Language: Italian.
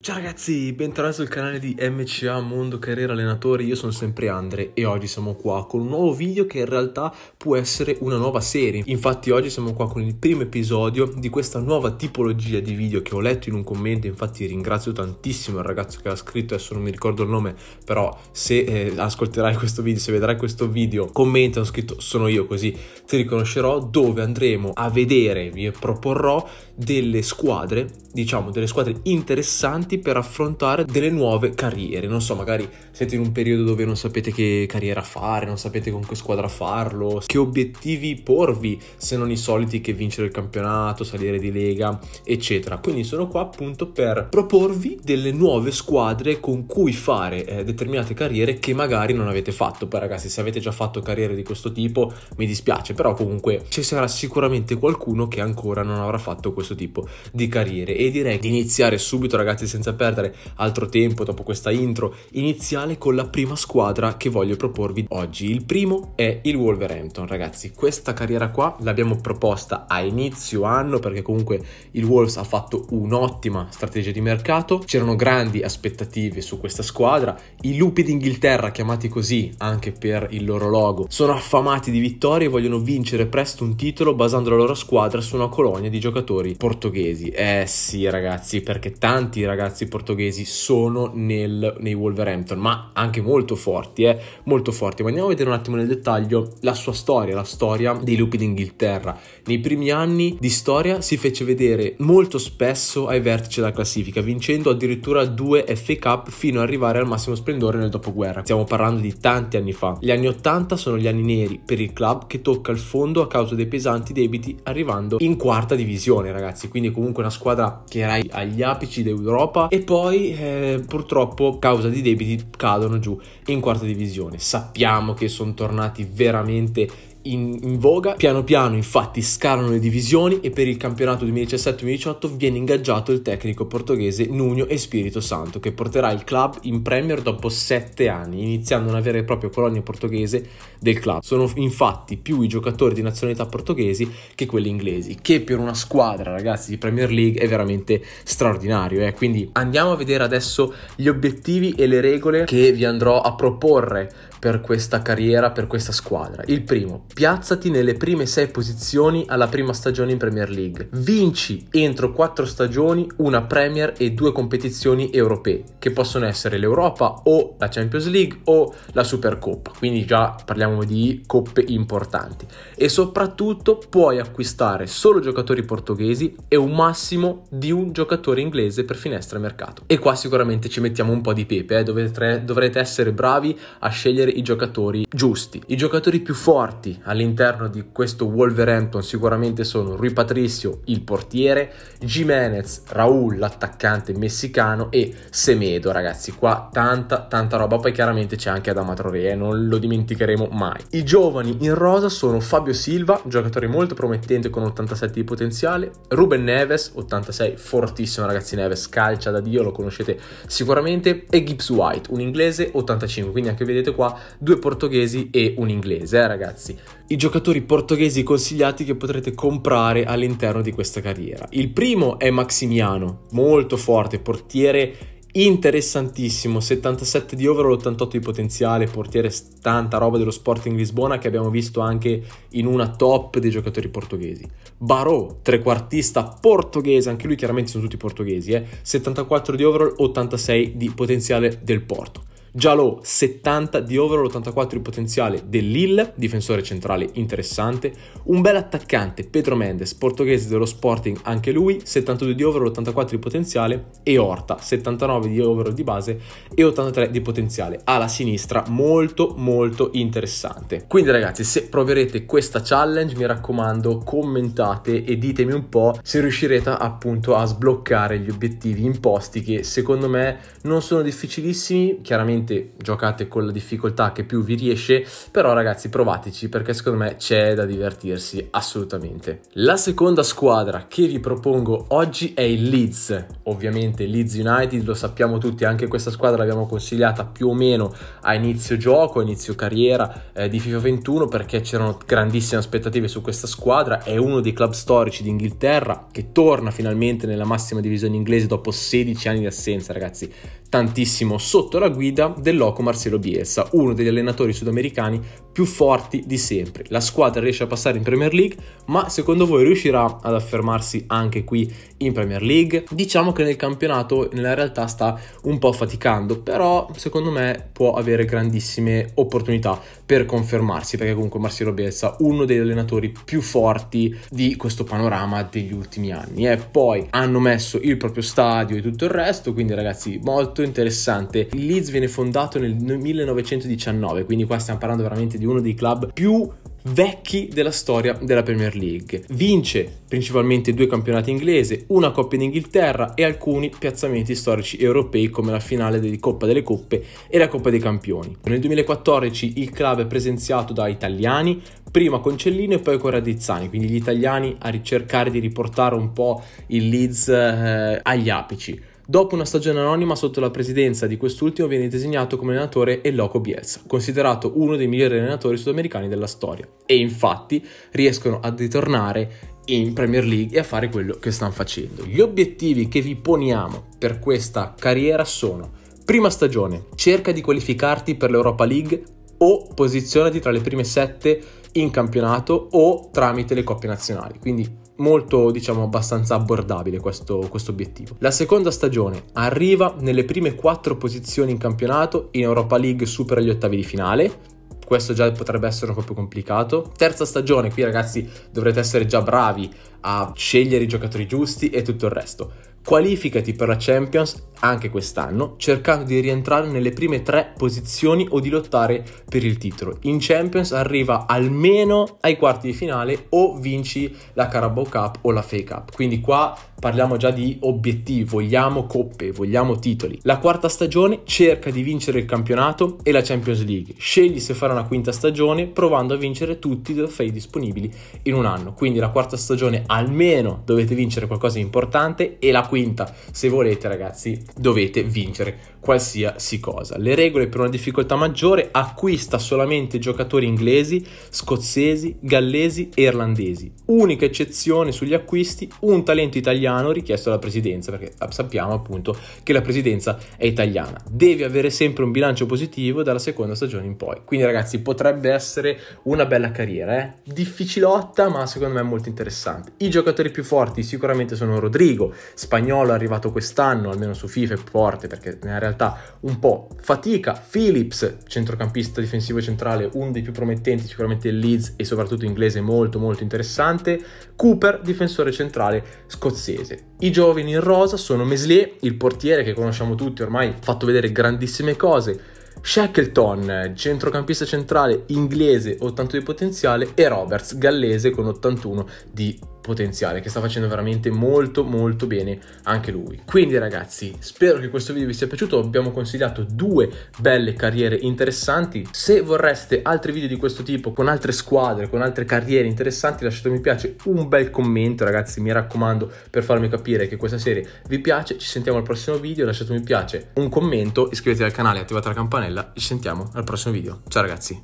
Ciao ragazzi, bentornati sul canale di MCA Mondo Carriera Allenatori, io sono sempre Andre e oggi siamo qua con un nuovo video che in realtà può essere una nuova serie. Infatti oggi siamo qua con il primo episodio di questa nuova tipologia di video che ho letto in un commento, infatti ringrazio tantissimo il ragazzo che l'ha scritto, adesso non mi ricordo il nome, però se eh, ascolterai questo video, se vedrai questo video, commenta, ho scritto sono io così ti riconoscerò, dove andremo a vedere, vi proporrò delle squadre, diciamo delle squadre interessanti alti per affrontare delle nuove carriere. Non so, magari siete in un periodo dove non sapete che carriera fare, non sapete con che squadra farlo, che obiettivi porvi se non i soliti che vincere il campionato, salire di lega, eccetera. Quindi sono qua appunto per proporvi delle nuove squadre con cui fare eh, determinate carriere che magari non avete fatto. Poi ragazzi, se avete già fatto carriere di questo tipo, mi dispiace, però comunque ci sarà sicuramente qualcuno che ancora non avrà fatto questo tipo di carriere e direi di iniziare subito ragazzi senza senza perdere altro tempo dopo questa intro iniziale con la prima squadra che voglio proporvi oggi. Il primo è il Wolverhampton, ragazzi. Questa carriera qua l'abbiamo proposta a inizio anno perché comunque il Wolves ha fatto un'ottima strategia di mercato, c'erano grandi aspettative su questa squadra, i lupi d'Inghilterra chiamati così anche per il loro logo, sono affamati di vittorie e vogliono vincere presto un titolo basando la loro squadra su una colonia di giocatori portoghesi. Eh sì, ragazzi, perché tanti ragazzi ragazzi portoghesi sono nel, nei Wolverhampton, ma anche molto forti, eh? molto forti. Ma andiamo a vedere un attimo nel dettaglio la sua storia, la storia dei lupi d'Inghilterra. Nei primi anni di storia si fece vedere molto spesso ai vertici della classifica, vincendo addirittura due FA Cup fino ad arrivare al massimo splendore nel dopoguerra. Stiamo parlando di tanti anni fa. Gli anni 80 sono gli anni neri per il club che tocca il fondo a causa dei pesanti debiti arrivando in quarta divisione, ragazzi. Quindi comunque una squadra che era agli apici d'Europa Coppa e poi eh, purtroppo causa di debiti cadono giù in quarta divisione. Sappiamo che sono tornati veramente in, in voga. Piano piano infatti scalano le divisioni e per il campionato 2017-2018 viene ingaggiato il tecnico portoghese Nuno Espirito Santo che porterà il club in Premier dopo sette anni, iniziando una vera e propria colonia portoghese del club. Sono infatti più i giocatori di nazionalità portoghesi che quelli inglesi, che per una squadra ragazzi di Premier League è veramente straordinario. Eh? Quindi andiamo a vedere adesso gli obiettivi e le regole che vi andrò a proporre per questa carriera, per questa squadra. Il primo, piazzati nelle prime sei posizioni alla prima stagione in Premier League. Vinci entro quattro stagioni una Premier e due competizioni europee, che possono essere l'Europa o la Champions League o la Supercoppa, quindi già parliamo di coppe importanti. E soprattutto puoi acquistare solo giocatori portoghesi e un massimo di un giocatore inglese per finestra mercato. E qua sicuramente ci mettiamo un po' di pepe, eh? dovrete, dovrete essere bravi a scegliere i giocatori giusti, i giocatori più forti all'interno di questo Wolverhampton sicuramente sono Rui Patricio, il portiere, Jimenez, Raul, l'attaccante messicano e Semedo, ragazzi, qua tanta tanta roba, poi chiaramente c'è anche Adama Traoré, eh, non lo dimenticheremo mai. I giovani in rosa sono Fabio Silva, giocatore molto promettente con 87 di potenziale, Ruben Neves, 86, fortissimo ragazzi, Neves calcia da Dio, lo conoscete sicuramente, e Gibbs White, un inglese, 85, quindi anche vedete qua due portoghesi e un inglese, eh, ragazzi i giocatori portoghesi consigliati che potrete comprare all'interno di questa carriera. Il primo è Maximiano, molto forte, portiere interessantissimo, 77 di overall, 88 di potenziale, portiere tanta roba dello Sporting Lisbona che abbiamo visto anche in una top dei giocatori portoghesi. Barò, trequartista portoghese, anche lui chiaramente sono tutti portoghesi, eh? 74 di overall, 86 di potenziale del Porto. Giallo 70 di over 84 di potenziale dell'Ill, difensore centrale interessante, un bel attaccante Pedro Mendes, portoghese dello Sporting anche lui, 72 di over 84 di potenziale e Horta, 79 di over di base e 83 di potenziale, alla sinistra molto molto interessante. Quindi ragazzi se proverete questa challenge mi raccomando commentate e ditemi un po' se riuscirete appunto a sbloccare gli obiettivi imposti che secondo me non sono difficilissimi, chiaramente ovviamente giocate con la difficoltà che più vi riesce, però ragazzi provateci perché secondo me c'è da divertirsi assolutamente. La seconda squadra che vi propongo oggi è il Leeds, ovviamente Leeds United lo sappiamo tutti, anche questa squadra l'abbiamo consigliata più o meno a inizio gioco, a inizio carriera eh, di FIFA 21 perché c'erano grandissime aspettative su questa squadra, è uno dei club storici d'Inghilterra che torna finalmente nella massima divisione inglese dopo 16 anni di assenza ragazzi, tantissimo sotto la guida del loco Marcelo Bielsa, uno degli allenatori sudamericani più forti di sempre. La squadra riesce a passare in Premier League, ma secondo voi riuscirà ad affermarsi anche qui in Premier League? Diciamo che nel campionato nella realtà sta un po' faticando, però secondo me può avere grandissime opportunità per confermarsi, perché comunque Marcelo Bielsa, uno degli allenatori più forti di questo panorama degli ultimi anni. E poi hanno messo il proprio stadio e tutto il resto, quindi ragazzi, molto interessante. Il Leeds viene fondato nel 1919, quindi qua stiamo parlando veramente di uno dei club più vecchi della storia della Premier League. Vince principalmente due campionati inglesi, una Coppa d'Inghilterra in e alcuni piazzamenti storici europei come la finale di Coppa delle Coppe e la Coppa dei Campioni. Nel 2014 il club è presenziato da italiani, prima con Cellino e poi con Radizzani, quindi gli italiani a ricercare di riportare un po' il Leeds eh, agli apici. Dopo una stagione anonima sotto la presidenza di quest'ultimo viene designato come allenatore e loco Bielsa, considerato uno dei migliori allenatori sudamericani della storia. E infatti riescono a ritornare in Premier League e a fare quello che stanno facendo. Gli obiettivi che vi poniamo per questa carriera sono prima stagione, cerca di qualificarti per l'Europa League o posizionati tra le prime sette in campionato o tramite le coppie nazionali. Quindi molto, diciamo, abbastanza abbordabile questo, questo obiettivo. La seconda stagione arriva nelle prime quattro posizioni in campionato, in Europa League supera gli ottavi di finale, questo già potrebbe essere un po' più complicato. Terza stagione, qui ragazzi dovrete essere già bravi a scegliere i giocatori giusti e tutto il resto. Qualificati per la Champions anche quest'anno, cercando di rientrare nelle prime tre posizioni o di lottare per il titolo. In Champions arriva almeno ai quarti di finale o vinci la Carabao Cup o la FA Cup. Quindi qua parliamo già di obiettivi, vogliamo coppe, vogliamo titoli. La quarta stagione cerca di vincere il campionato e la Champions League. Scegli se fare una quinta stagione provando a vincere tutti i trofei disponibili in un anno. Quindi la quarta stagione almeno dovete vincere qualcosa di importante e la quinta, se volete ragazzi, dovete vincere qualsiasi cosa. Le regole per una difficoltà maggiore acquista solamente giocatori inglesi, scozzesi, gallesi e irlandesi. Unica eccezione sugli acquisti, un talento italiano richiesto dalla presidenza, perché sappiamo appunto che la presidenza è italiana. Devi avere sempre un bilancio positivo dalla seconda stagione in poi. Quindi ragazzi, potrebbe essere una bella carriera, eh? difficilotta, ma secondo me molto interessante. I giocatori più forti sicuramente sono Rodrigo, spagnolo arrivato quest'anno, almeno su FIFA è forte perché nella realtà un po' fatica, Phillips, centrocampista difensivo centrale, uno dei più promettenti sicuramente il Leeds e soprattutto inglese molto molto interessante, Cooper, difensore centrale scozzese. I giovani in rosa sono Meslier, il portiere che conosciamo tutti ormai, ha fatto vedere grandissime cose, Shackleton, centrocampista centrale inglese, 80 di potenziale, e Roberts, gallese, con 81 di potenziale potenziale che sta facendo veramente molto molto bene anche lui. Quindi ragazzi, spero che questo video vi sia piaciuto, abbiamo consigliato due belle carriere interessanti. Se vorreste altri video di questo tipo con altre squadre, con altre carriere interessanti, lasciate un mi piace, un bel commento ragazzi, mi raccomando, per farmi capire che questa serie vi piace. Ci sentiamo al prossimo video, lasciate un mi piace, un commento, iscrivetevi al canale, attivate la campanella e ci sentiamo al prossimo video. Ciao ragazzi!